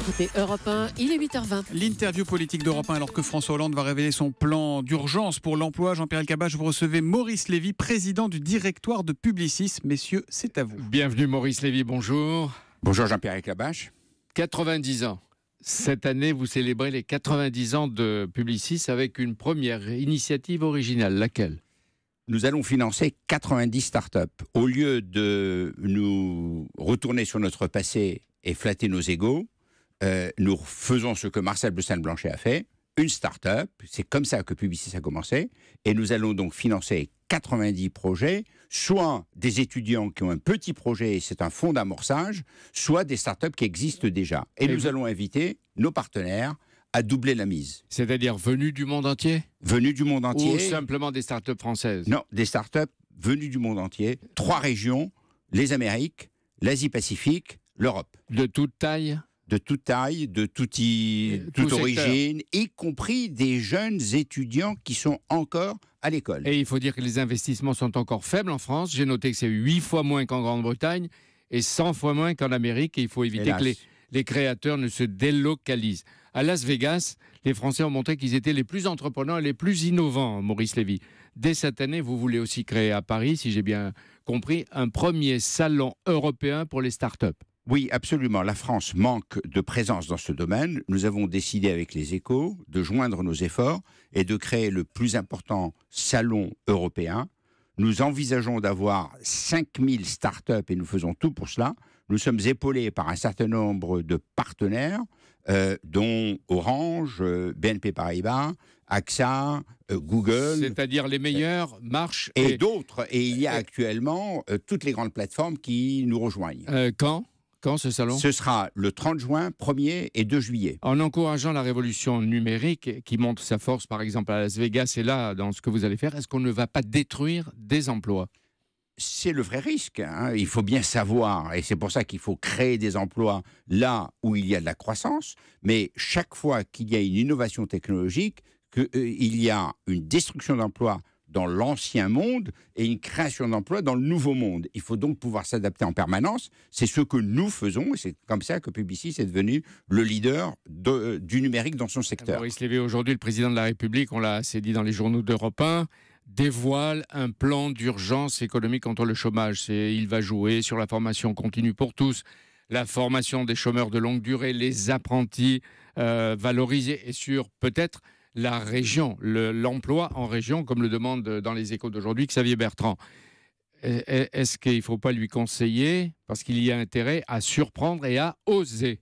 écoutez Europe 1, il est 8h20. L'interview politique d'Europe 1 alors que François Hollande va révéler son plan d'urgence pour l'emploi. Jean-Pierre Elkabach, vous recevez Maurice Lévy, président du directoire de Publicis. Messieurs, c'est à vous. Bienvenue Maurice Lévy, bonjour. Bonjour Jean-Pierre Cabache 90 ans. Cette année, vous célébrez les 90 ans de Publicis avec une première initiative originale. Laquelle nous allons financer 90 startups. Au lieu de nous retourner sur notre passé et flatter nos égaux, euh, nous faisons ce que Marcel Bessin blanchet a fait, une start-up, c'est comme ça que Publicis a commencé, et nous allons donc financer 90 projets, soit des étudiants qui ont un petit projet et c'est un fonds d'amorçage, soit des start-up qui existent déjà. Et, nous allons inviter nos partenaires à doubler la mise. C'est-à-dire venus du monde entier Venus du monde entier. Ou simplement des start-up françaises Non, des start-up venues du monde entier. Trois régions, les Amériques, l'Asie-Pacifique, l'Europe. De toute taille de toute taille, de toute, toute origine, y compris des jeunes étudiants qui sont encore à l'école. Et il faut dire que les investissements sont encore faibles en France. J'ai noté que c'est huit fois moins qu'en Grande-Bretagne et 100 fois moins qu'en Amérique. il faut éviter que les, les, créateurs ne se délocalisent. À Las Vegas, les Français ont montré qu'ils étaient les plus entreprenants et les plus innovants, Maurice Lévy. Dès cette année, vous voulez aussi créer à Paris, si j'ai bien compris, un premier salon européen pour les start-up. Oui, absolument. La France manque de présence dans ce domaine. Nous avons décidé avec les échos de joindre nos efforts et de créer le plus important salon européen. Nous envisageons d'avoir 5000 startups et nous faisons tout pour cela. Nous sommes épaulés par un certain nombre de partenaires, euh, dont Orange, euh, BNP Paribas, AXA, euh, Google. C'est-à-dire les meilleurs, Marche et, et d'autres. Et il y a actuellement toutes les grandes plateformes qui nous rejoignent. quand quand ce salon Ce sera le 30 juin, 1er et 2 juillet. En encourageant la révolution numérique qui montre sa force par exemple à Las Vegas et là dans ce que vous allez faire, est-ce qu'on ne va pas détruire des emplois c'est le vrai risque. Hein. Il faut bien savoir, et c'est pour ça qu'il faut créer des emplois là où il y a de la croissance, mais chaque fois qu'il y a une innovation technologique, qu'il euh, y a une destruction d'emplois dans l'ancien monde et une création d'emplois dans le nouveau monde. Il faut donc pouvoir s'adapter en permanence. C'est ce que nous faisons et c'est comme ça que Publicis est devenu le leader du numérique dans son secteur. Maurice Lévy, aujourd'hui, le président de la République, on l'a assez dit dans les journaux d'Europe 1, dévoile un plan d'urgence économique contre le chômage. Il va jouer sur la formation continue pour tous, la formation des chômeurs de longue durée, les apprentis euh, valorisés et sur peut-être la région, l'emploi en région, comme le demande euh, dans les échos d'aujourd'hui Xavier Bertrand. E, e, est-ce qu'il ne faut pas lui conseiller, parce qu'il y a intérêt à surprendre et à oser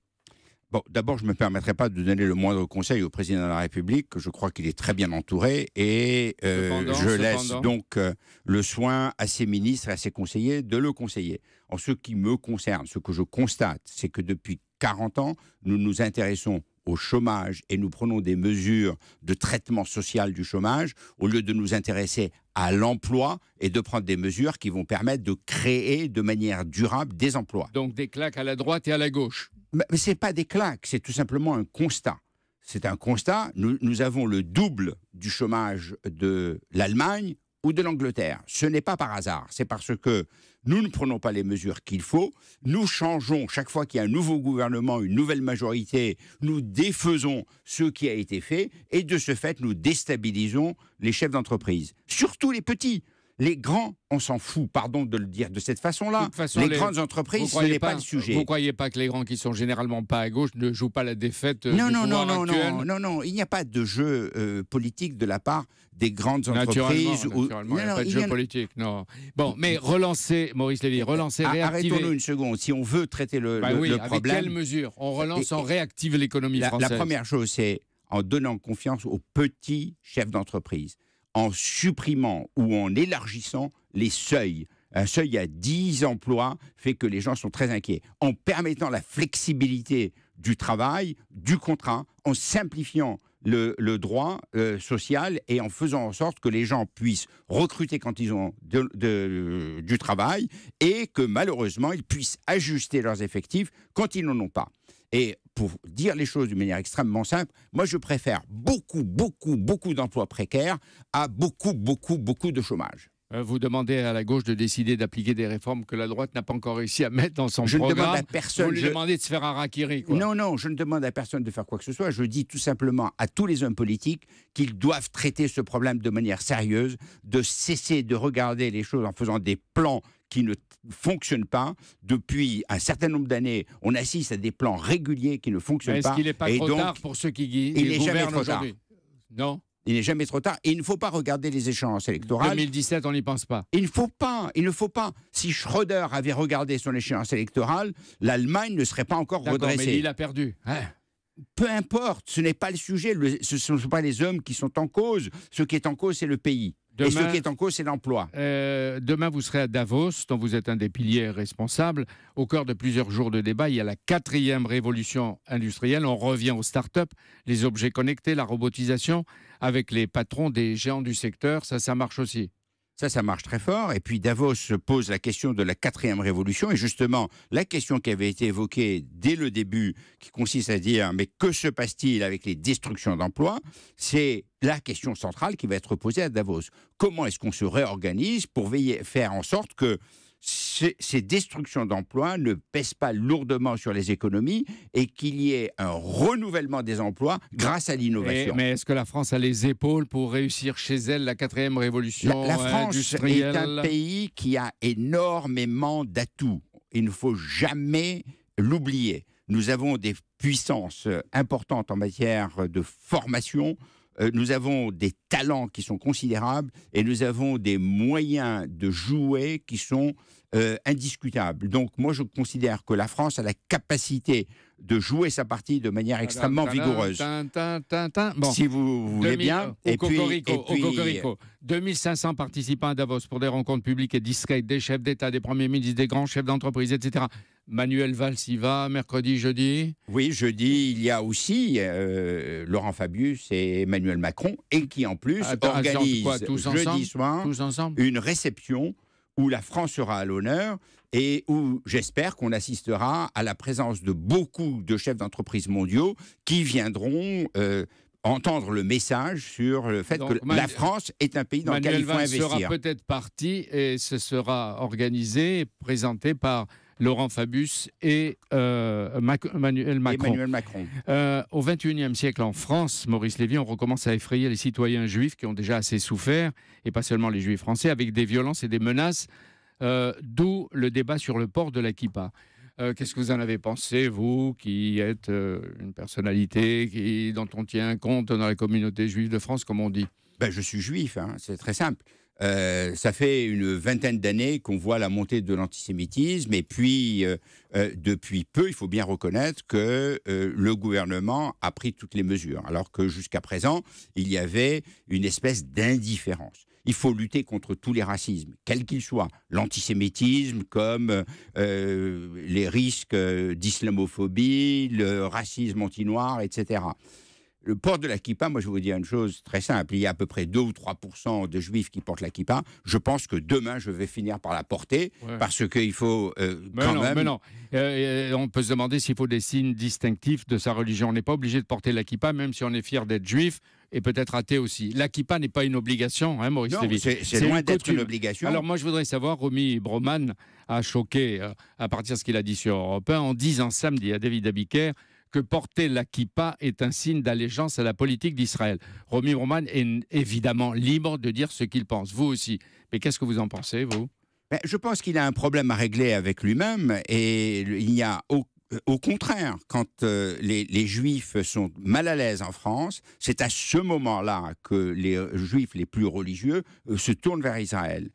Bon, d'abord, je ne me permettrai pas de donner le moindre conseil au président de la République. Je crois qu'il est très bien entouré et euh, je laisse donc euh, le soin à ses ministres, et à ses conseillers de le conseiller. En ce qui me concerne, ce que je constate, c'est que depuis 40 ans, nous nous intéressons au chômage et nous prenons des mesures de traitement social du chômage, au lieu de nous intéresser à l'emploi et de prendre des mesures qui vont permettre de créer de manière durable des emplois. Donc des claques à la droite et à la gauche. Mais, ce n'est pas des claques, c'est tout simplement un constat. C'est un constat. Nous, nous avons le double du chômage de l'Allemagne ou de l'Angleterre. Ce n'est pas par hasard, c'est parce que nous ne prenons pas les mesures qu'il faut, nous changeons chaque fois qu'il y a un nouveau gouvernement, une nouvelle majorité, nous défaisons ce qui a été fait et de ce fait nous déstabilisons les chefs d'entreprise, surtout les petits. Les grands, on s'en fout, pardon de le dire de cette façon-là. les, grandes entreprises, ce n'est pas, le sujet. Vous ne croyez pas que les grands qui sont généralement pas à gauche ne jouent pas la défaite euh, non, non, non, non, non, non, non, il n'y a pas de jeu euh, politique de la part des grandes entreprises. Naturellement, il n'y a pas de jeu politique, non. Bon, mais relancer, Maurice Lévy, relancer, ah, réactiver. Arrêtons-nous une seconde. Si on veut traiter le, bah le, oui, problème... avec quelle mesure On relance, on réactive l'économie française. la première chose, c'est en donnant confiance aux petits chefs d'entreprise en supprimant ou en élargissant les seuils. Un seuil à 10 emplois fait que les gens sont très inquiets. En permettant la flexibilité du travail, du contrat, en simplifiant le, droit euh, social et en faisant en sorte que les gens puissent recruter quand ils ont du travail et que malheureusement ils puissent ajuster leurs effectifs quand ils n'en ont pas. Et pour dire les choses d'une manière extrêmement simple, moi je préfère beaucoup, beaucoup, beaucoup d'emplois précaires à beaucoup, beaucoup, beaucoup de chômage. Euh, vous demandez à la gauche de décider d'appliquer des réformes que la droite n'a pas encore réussi à mettre dans son je Je ne demande à personne. Vous lui demandez de se faire un quoi. Non, non, je ne demande à personne de faire quoi que ce soit. Je dis tout simplement à tous les hommes politiques qu'ils doivent traiter ce problème de manière sérieuse, de cesser de regarder les choses en faisant des plans qui ne fonctionnent pas. Depuis un certain nombre d'années, on assiste à des plans réguliers qui ne fonctionnent pas. Est-ce qu'il n'est pas trop tard pour ceux qui, gouvernent aujourd'hui Non il n'est jamais trop tard. Et il ne faut pas regarder les échéances électorales. 2017, on n'y pense pas. Il ne faut pas. Il ne faut pas. Si Schröder avait regardé son échéance électorale, l'Allemagne ne serait pas encore redressée. Mais il a perdu. Hein peu importe, ce n'est pas le sujet, ce ne sont pas les hommes qui sont en cause, ce qui est en cause c'est le pays et ce qui est en cause, c'est l'emploi. Euh, demain, vous serez à Davos, dont vous êtes un des piliers responsables. Au cœur de plusieurs jours de débat, il y a la quatrième révolution industrielle. On revient aux start-up, les objets connectés, la robotisation, avec les patrons des géants du secteur. Ça, ça marche aussi. Ça, ça marche très fort. Et puis Davos se pose la question de la quatrième révolution. Et justement, la question qui avait été évoquée dès le début, qui consiste à dire, mais que se passe-t-il avec les destructions d'emplois C'est la question centrale qui va être posée à Davos. Comment est-ce qu'on se réorganise pour veiller, faire en sorte que ces destructions d'emplois ne pèsent pas lourdement sur les économies et qu'il y ait un renouvellement des emplois grâce à l'innovation. Mais est-ce que la France a les épaules pour réussir chez elle la quatrième révolution La, la euh, France est un pays qui a énormément d'atouts. Il ne faut jamais l'oublier. Nous avons des puissances importantes en matière de formation, euh, nous avons des talents qui sont considérables et nous avons des moyens de jouer qui sont euh, indiscutable. Donc moi je considère que la France a la capacité de jouer sa partie de manière extrêmement vigoureuse. Si vous voulez bien. Euh, et, puis, 2500 participants à Davos pour des rencontres publiques et discrètes, des chefs d'État, des premiers ministres, des grands chefs d'entreprise, etc. Manuel Valls y va, mercredi, jeudi Oui, jeudi, il y a aussi euh, Laurent Fabius et Emmanuel Macron, et qui en plus organisent jeudi soir tous ensemble une réception où la France sera à l'honneur et où j'espère qu'on assistera à la présence de beaucoup de chefs d'entreprise mondiaux qui viendront euh, entendre le message sur le fait que la France est un pays dans lequel il faut Valls sera peut-être parti et ce sera organisé et présenté par Laurent Fabius et euh, Emmanuel Macron. Euh, au XXIe siècle, en France, Maurice Lévy, on recommence à effrayer les citoyens juifs qui ont déjà assez souffert, et pas seulement les juifs français, avec des violences et des menaces, euh, d'où le débat sur le port de la kippa. Qu'est-ce que vous en avez pensé, vous, qui êtes une personnalité qui, dont on tient compte dans la communauté juive de France, comme on dit ben, Je suis juif, hein, c'est très simple. Euh, ça fait une vingtaine d'années qu'on voit la montée de l'antisémitisme et puis euh, euh, depuis peu, il faut bien reconnaître que le gouvernement a pris toutes les mesures, alors que jusqu'à présent, il y avait une espèce d'indifférence. Il faut lutter contre tous les racismes, quels qu'ils soient, l'antisémitisme comme les risques d'islamophobie, le racisme anti-noir, etc le port de la kippa, moi je vais vous dire une chose très simple, il y a à peu près 2 ou 3% de juifs qui portent la kippa, je pense que demain je vais finir par la porter, parce qu'il faut euh, quand non, même... Mais non. Euh, on peut se demander s'il faut des signes distinctifs de sa religion, on n'est pas obligé de porter la kippa, même si on est fier d'être juif, et peut-être athée aussi. La kippa n'est pas une obligation, hein, Maurice Lévy. C'est loin d'être une obligation. Alors moi, je voudrais savoir, Romy Broman a choqué, euh, à partir de ce qu'il a dit sur Europe 1, en disant samedi à David Abiker, que porter la kippa est un signe d'allégeance à la politique d'Israël. Romy Roman est évidemment libre de dire ce qu'il pense, vous aussi. Mais qu'est-ce que vous en pensez, vous ben, Je pense qu'il a un problème à régler avec lui-même et il y a euh, au contraire, quand euh, les, juifs sont mal à l'aise en France, c'est à ce moment-là que les euh, juifs les plus religieux se tournent vers Israël.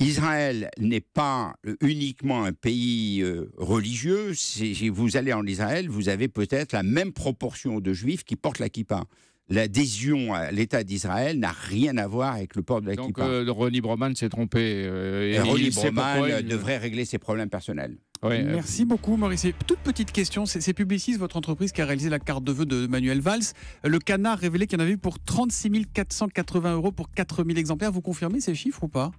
Israël n'est pas euh, uniquement un pays euh, religieux. Si vous allez en Israël, vous avez peut-être la même proportion de juifs qui portent la kippa l'adhésion à l'État d'Israël n'a rien à voir avec le port de la Donc, euh, Ronnie Broman s'est trompé. Euh, et, Broman devrait régler ses problèmes personnels. Merci beaucoup, Maurice. Toute petite question. C'est Publicis, votre entreprise qui a réalisé la carte de vœux de Manuel Valls. Le canard révélait qu'il y en avait eu pour 36 480 euros pour 4000 exemplaires. Vous confirmez ces chiffres ou pas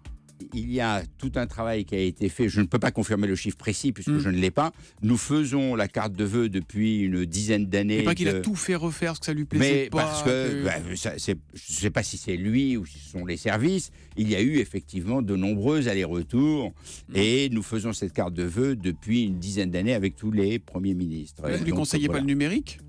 il y a tout un travail qui a été fait. Je ne peux pas confirmer le chiffre précis puisque hmm. je ne l'ai pas. Nous faisons la carte de vœux depuis une dizaine d'années. pas qu'il a tout fait refaire, ce que ça lui plaisait Parce que, bah, je ne sais pas si c'est lui ou si ce sont les services. Il y a eu effectivement de nombreux allers-retours hmm. et nous faisons cette carte de vœux depuis une dizaine d'années avec tous les premiers ministres. Vous ne lui conseillez pas le numérique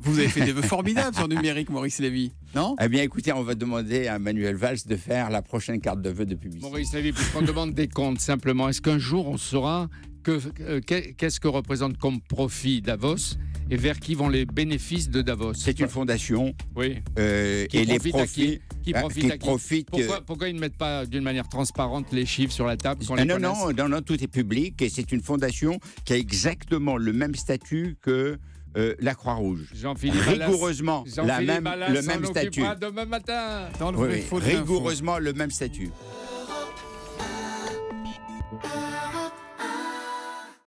vous avez fait des vœux formidables sur numérique, Maurice Lévy, non Eh bien, écoutez, on va demander à Manuel Valls de faire la prochaine carte de vœux de publicité. Maurice Lévy, puisqu'on demande des comptes simplement, est-ce qu'un jour on saura euh, qu'est-ce que représente comme profit Davos et vers qui vont les bénéfices de Davos C'est une fondation. Oui. Euh, qui et les profits. Qui, qui profite, à qui euh, pourquoi, ils ne mettent pas d'une manière transparente les chiffres sur la table ah non, non, non, non, tout est public et c'est une fondation qui a exactement le même statut que euh, la Croix-Rouge. Rigoureusement, la même, le même statut. rigoureusement, le même statut.